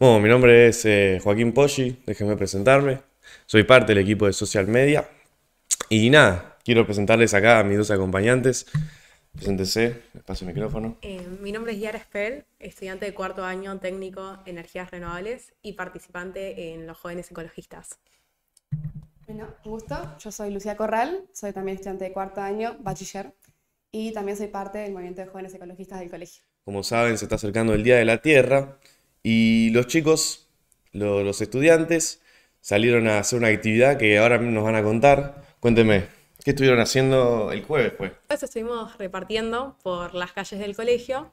Bueno, mi nombre es eh, Joaquín Poggi, déjenme presentarme. Soy parte del equipo de Social Media. Y nada, quiero presentarles acá a mis dos acompañantes. Preséntese, paso el micrófono. Eh, mi nombre es Yara Spell, estudiante de cuarto año técnico energías renovables y participante en los jóvenes ecologistas. Bueno, gusto. Yo soy Lucía Corral, soy también estudiante de cuarto año, bachiller, y también soy parte del movimiento de jóvenes ecologistas del colegio. Como saben, se está acercando el Día de la Tierra y los chicos, los estudiantes, salieron a hacer una actividad que ahora nos van a contar. Cuénteme, ¿qué estuvieron haciendo el jueves? Pues? pues estuvimos repartiendo por las calles del colegio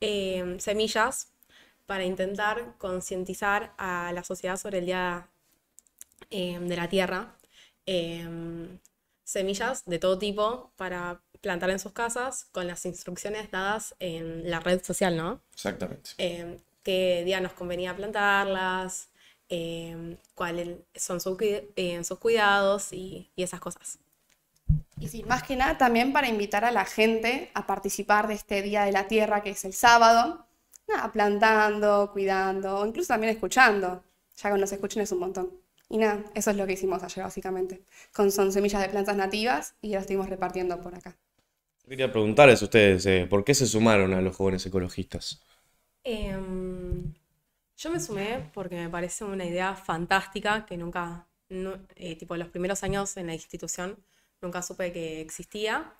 em, semillas para intentar concientizar a la sociedad sobre el Día em, de la Tierra. Em, semillas de todo tipo para plantar en sus casas con las instrucciones dadas en la red social, ¿no? Exactamente qué día nos convenía plantarlas, eh, cuáles son sus eh, cuidados y, esas cosas. Y sí, más que nada también para invitar a la gente a participar de este Día de la Tierra que es el sábado, plantando, cuidando, incluso también escuchando. Ya con los escuchen es un montón. Y nada, eso es lo que hicimos ayer básicamente. Con, son semillas de plantas nativas y las estuvimos repartiendo por acá. Quería preguntarles a ustedes, eh, ¿por qué se sumaron a los jóvenes ecologistas? Em, yo me sumé porque me parece una idea fantástica que nunca, tipo eh, tipo los primeros años en la institución, nunca supe que existía.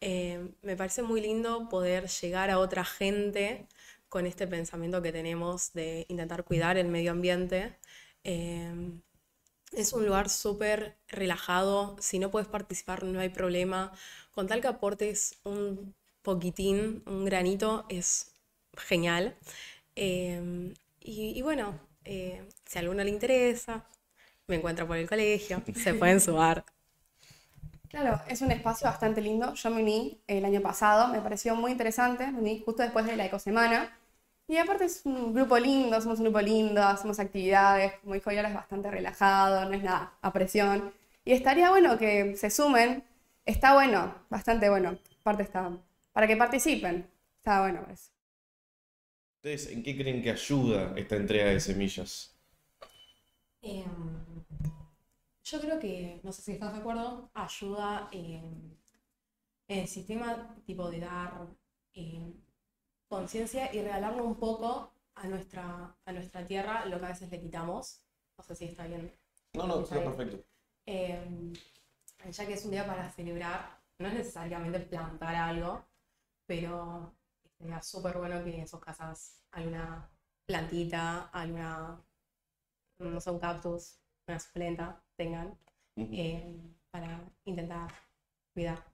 Em, me parece muy lindo poder llegar a otra gente con este pensamiento que tenemos de intentar cuidar el medio ambiente. Em, es un lugar súper relajado, si no puedes participar no hay problema, con tal que aportes un poquitín, un granito, es genial. Em, y, bueno, eh, si a alguno le interesa, me encuentro por el colegio, se pueden sumar. Claro, es un espacio bastante lindo. Yo me uní el año pasado, me pareció muy interesante, me uní justo después de la Ecosemana. Y aparte es un grupo lindo, somos un grupo lindo, hacemos actividades, como dijo bastante relajado, no es nada a presión. Y estaría bueno que se sumen, está bueno, bastante bueno, parte está, para que participen, está bueno eso. ¿Ustedes en qué creen que ayuda esta entrega de semillas? Em, yo creo que, no sé si estás de acuerdo, ayuda em, en el sistema tipo de dar em, conciencia y regalarlo un poco a nuestra, a nuestra tierra lo que a veces le quitamos. No sé si está bien. No, no, está perfecto. ya que es un día para celebrar, no necesariamente plantar algo, pero Sería súper bueno que en sus casas hay una plantita, hay una, no sé, cactus, una suplenta tengan eh, para intentar cuidar.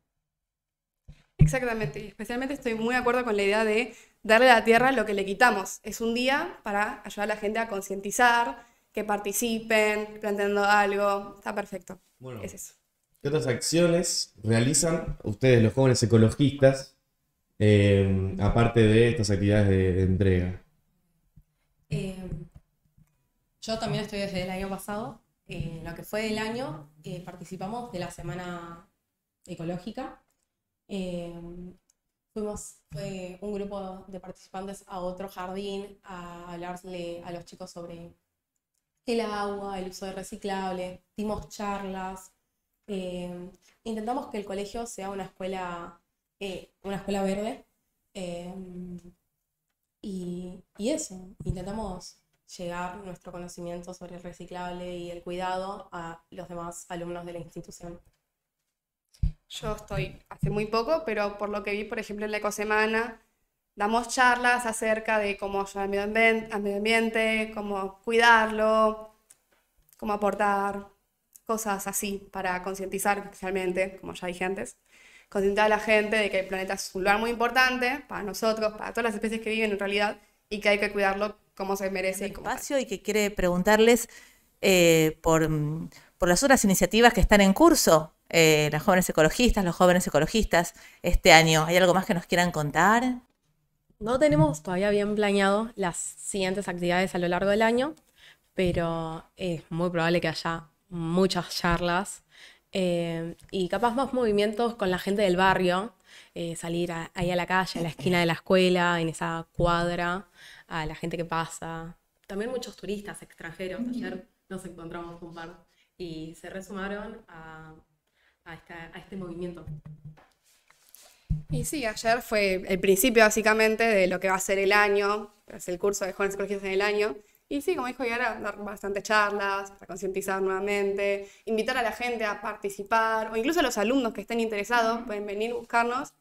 Exactamente, especialmente estoy muy de acuerdo con la idea de darle a la tierra lo que le quitamos. Es un día para ayudar a la gente a concientizar, que participen, planteando algo, está perfecto. Bueno, ¿Qué otras acciones realizan ustedes los jóvenes ecologistas Em, aparte de estas actividades de, entrega? Em, yo también estoy desde el año pasado. En lo que fue el año, eh, participamos de la Semana Ecológica. Em, fuimos un grupo de participantes a otro jardín a hablarle a los chicos sobre el agua, el uso de reciclable, dimos charlas, intentamos que el colegio sea una escuela eh, una escuela verde. Em, y, eso, intentamos llegar nuestro conocimiento sobre el reciclable y el cuidado a los demás alumnos de la institución. Yo estoy hace muy poco, pero por lo que vi, por ejemplo, en la Ecosemana, damos charlas acerca de cómo ayudar al medio ambiente, cómo cuidarlo, cómo aportar cosas así para concientizar especialmente, como ya dije antes concientizar a la gente de que el planeta es un lugar muy importante para nosotros, para todas las especies que viven en realidad, y que hay que cuidarlo como se merece. espacio y que quiere preguntarles eh, por, por las otras iniciativas que están en curso, eh, las jóvenes ecologistas, los jóvenes ecologistas, este año. ¿Hay algo más que nos quieran contar? No tenemos todavía bien planeado las siguientes actividades a lo largo del año, pero es muy probable que haya muchas charlas eh, y capaz más movimientos con la gente del barrio, eh, salir ahí a la calle, a la esquina de la escuela, en esa cuadra, a la gente que pasa. También muchos turistas extranjeros. Ayer nos encontramos con un par y se resumaron a, a este movimiento. Y sí, ayer fue el principio básicamente de lo que va a ser el año, es el curso de jóvenes ecologistas en el año, y sí, como dijo Yara, dar bastantes charlas para concientizar nuevamente, invitar a la gente a participar, o incluso a los alumnos que estén interesados pueden venir, buscarnos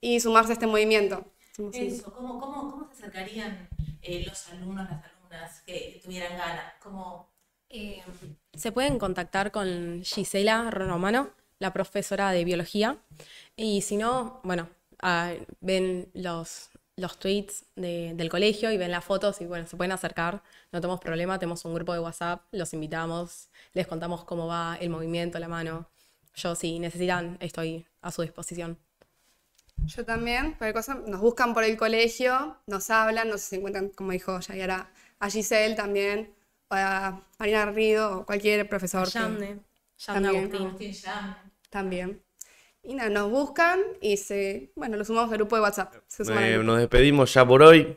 y sumarse a este movimiento. ¿Cómo, se acercarían eh, los alumnos, las alumnas que, tuvieran ganas? Eh, se pueden contactar con Gisela Romano, la profesora de biología, y si no, bueno, ah, ven los los tweets del colegio y ven las fotos y bueno, se pueden acercar, no tenemos problema, tenemos un grupo de WhatsApp, los invitamos, les contamos cómo va el movimiento, la mano. Yo si necesitan, estoy a su disposición. Yo también, cualquier cosa, nos buscan por el colegio, nos hablan, nos encuentran, como dijo allí a Giselle también, o a Marina Rido, cualquier profesor. Agustín. También. también. Y nada, nos buscan y se, bueno, los sumamos al grupo de WhatsApp. Eh, nos despedimos ya por hoy.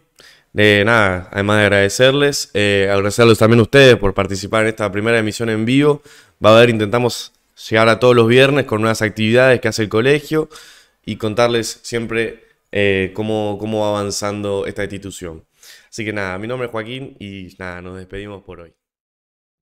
de nada, además de agradecerles, eh, agradecerles también a ustedes por participar en esta primera emisión en vivo. Va a haber, intentamos llegar a todos los viernes con nuevas actividades que hace el colegio y contarles siempre eh, cómo, cómo va avanzando esta institución. Así que nada, mi nombre es Joaquín y nada, nos despedimos por hoy.